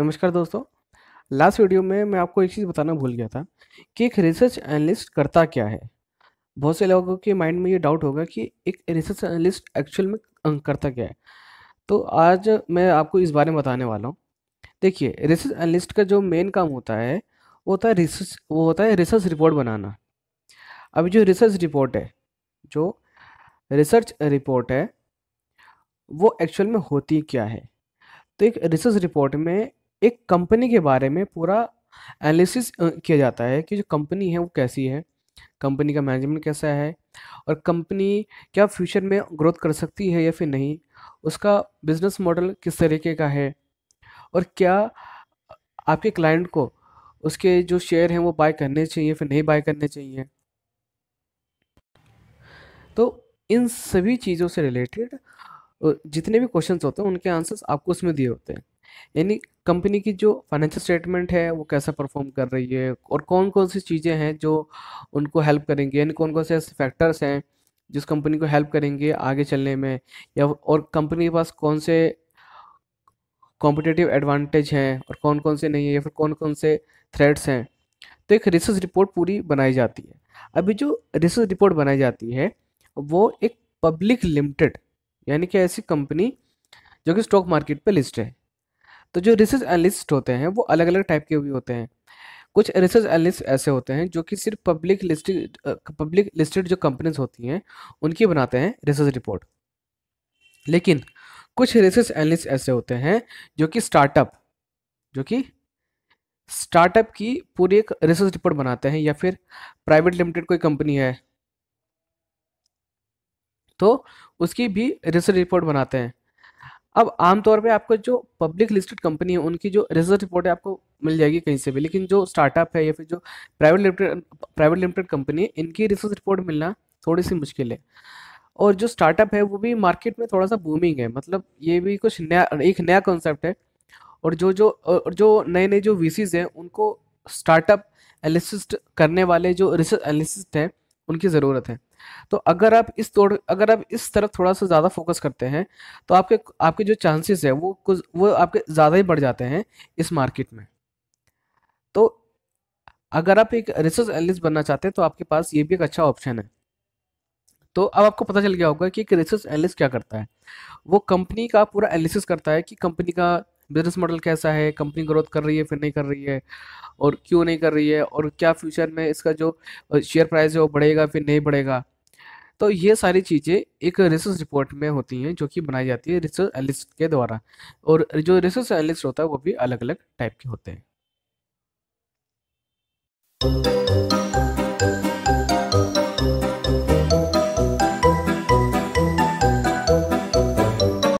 नमस्कार दोस्तों last video में मैं आपको एक चीज़ बताना भूल गया था कि एक रिसर्च एनालिस्ट करता क्या है बहुत से लोगों के माइंड में ये डाउट होगा कि एक रिसर्च एनालिस्ट एक्चुअल में अं, करता क्या है तो आज मैं आपको इस बारे में बताने वाला हूँ देखिए रिसर्च एनालिस्ट का जो मेन काम होता है वो होता है रिसर्च वो होता है रिसर्च रिपोर्ट बनाना अभी जो रिसर्च रिपोर्ट है जो रिसर्च रिपोर्ट है वो एक्चुअल में होती क्या है तो एक रिसर्च रिपोर्ट में एक कंपनी के बारे में पूरा एनालिसिस किया जाता है कि जो कंपनी है वो कैसी है कंपनी का मैनेजमेंट कैसा है और कंपनी क्या फ्यूचर में ग्रोथ कर सकती है या फिर नहीं उसका बिजनेस मॉडल किस तरीके का है और क्या आपके क्लाइंट को उसके जो शेयर हैं वो बाय करने चाहिए फिर नहीं बाय करने चाहिए तो इन सभी चीज़ों से रिलेटेड जितने भी क्वेश्चंस होते हैं उनके आंसर्स आपको उसमें दिए होते हैं यानी कंपनी की जो फाइनेंशियल स्टेटमेंट है वो कैसा परफॉर्म कर रही है और कौन कौन सी चीज़ें हैं जो उनको हेल्प करेंगे यानी कौन कौन से ऐसे फैक्टर्स हैं जिस कंपनी को हेल्प करेंगे आगे चलने में या और कंपनी के पास कौन से कॉम्पिटेटिव एडवांटेज हैं और कौन कौन से नहीं है या फिर कौन कौन से थ्रेड्स हैं तो एक रिसर्च रिपोर्ट पूरी बनाई जाती है अभी जो रिसर्च रिपोर्ट बनाई जाती है वो एक पब्लिक लिमिटेड यानी कि ऐसी कंपनी जो कि स्टॉक मार्केट पर लिस्ट है तो जो रिसर्च एनलिस्ट होते हैं वो अलग अलग टाइप के भी होते हैं कुछ रिसर्च एनालिस्ट ऐसे होते हैं जो कि सिर्फ पब्लिक लिस्टेड पब्लिक लिस्टेड जो कंपनीज होती हैं उनकी बनाते हैं रिसर्च रिपोर्ट लेकिन कुछ रिसर्च एनलिस्ट ऐसे होते हैं जो कि स्टार्टअप जो कि स्टार्टअप की पूरी एक रिसर्च रिपोर्ट बनाते हैं या फिर प्राइवेट लिमिटेड कोई कंपनी है तो उसकी भी रिसर्च रिपोर्ट बनाते हैं अब आमतौर पे आपको जो पब्लिक लिस्टेड कंपनी है उनकी जो रिजल्ट रिपोर्ट है आपको मिल जाएगी कहीं से भी लेकिन जो स्टार्टअप है या फिर जो private limited private limited company है इनकी रिसर्च रिपोर्ट मिलना थोड़ी सी मुश्किल है और जो स्टार्टअप है वो भी मार्केट में थोड़ा सा बूमिंग है मतलब ये भी कुछ नया एक नया कॉन्सेप्ट है और जो जो और जो नए नए जो वीसीज हैं उनको स्टार्टअप एनालिसिस्ट करने वाले जो रिसर्च एनालिसिस्ट हैं उनकी ज़रूरत है तो अगर आप इस तोड़ अगर आप इस तरफ थोड़ा सा ज़्यादा फोकस करते हैं तो आपके आपके जो चांसेस है वो कुछ वो आपके ज़्यादा ही बढ़ जाते हैं इस मार्केट में तो अगर आप एक रिसर्च एनलिस्ट बनना चाहते हैं तो आपके पास ये भी एक अच्छा ऑप्शन है तो अब आपको पता चल गया होगा कि एक रिसर्च एनालिस्ट क्या करता है वो कंपनी का पूरा एनालिसिस करता है कि कंपनी का बिजनेस मॉडल कैसा है कंपनी ग्रोथ कर रही है फिर नहीं कर रही है और क्यों नहीं कर रही है और क्या फ्यूचर में इसका जो शेयर प्राइस है वो बढ़ेगा फिर नहीं बढ़ेगा तो ये सारी चीज़ें एक रिसर्च रिपोर्ट में होती हैं जो कि बनाई जाती है रिसर्च एनालिस्ट के द्वारा और जो रिसर्च एनालिस्ट होता है वो भी अलग अलग टाइप के होते हैं